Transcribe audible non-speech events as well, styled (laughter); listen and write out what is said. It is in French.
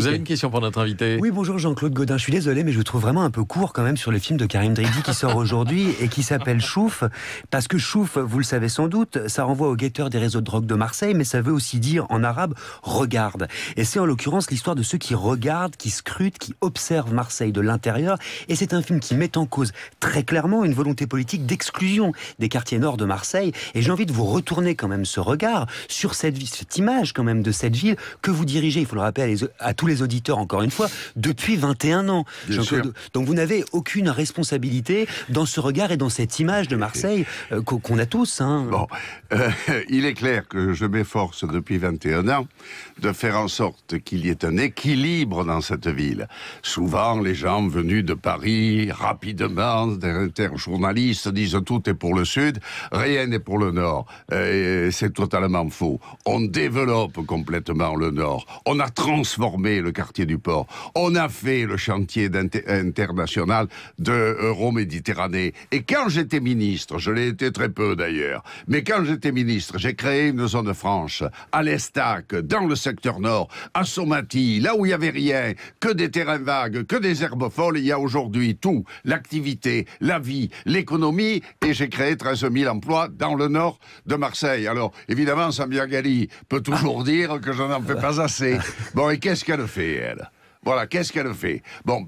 Vous avez une question pour notre invité Oui, bonjour Jean-Claude Godin. Je suis désolé, mais je trouve vraiment un peu court quand même sur le film de Karim Dridi qui sort aujourd'hui et qui s'appelle Chouf. Parce que Chouf, vous le savez sans doute, ça renvoie au guetteur des réseaux de drogue de Marseille, mais ça veut aussi dire en arabe regarde. Et c'est en l'occurrence l'histoire de ceux qui regardent, qui scrutent, qui observent Marseille de l'intérieur. Et c'est un film qui met en cause très clairement une volonté politique d'exclusion des quartiers nord de Marseille. Et j'ai envie de vous retourner quand même ce regard sur cette, image quand même de cette ville que vous dirigez, il faut le rappeler à, à tous les les auditeurs, encore une fois, depuis 21 ans. Donc vous n'avez aucune responsabilité dans ce regard et dans cette image de Marseille euh, qu'on a tous. Hein. Bon, euh, (laughs) il est clair que je m'efforce depuis 21 ans de faire en sorte qu'il y ait un équilibre dans cette ville. Souvent, les gens venus de Paris, rapidement, des interjournalistes disent tout est pour le Sud, rien n'est pour le Nord. et C'est totalement faux. On développe complètement le Nord. On a transformé le quartier du port, on a fait le chantier international de euh, méditerranée Et quand j'étais ministre, je l'ai été très peu d'ailleurs, mais quand j'étais ministre, j'ai créé une zone franche à l'Estac, dans le secteur nord, à Somati, là où il n'y avait rien, que des terrains vagues, que des herbes folles, il y a aujourd'hui tout, l'activité, la vie, l'économie, et j'ai créé 13 000 emplois dans le nord de Marseille. Alors, évidemment, Samia Gali peut toujours (laughs) dire que je n'en fais pas assez. Bon, et qu'est-ce qu'elle fait, elle Voilà, qu'est-ce qu'elle fait Bon,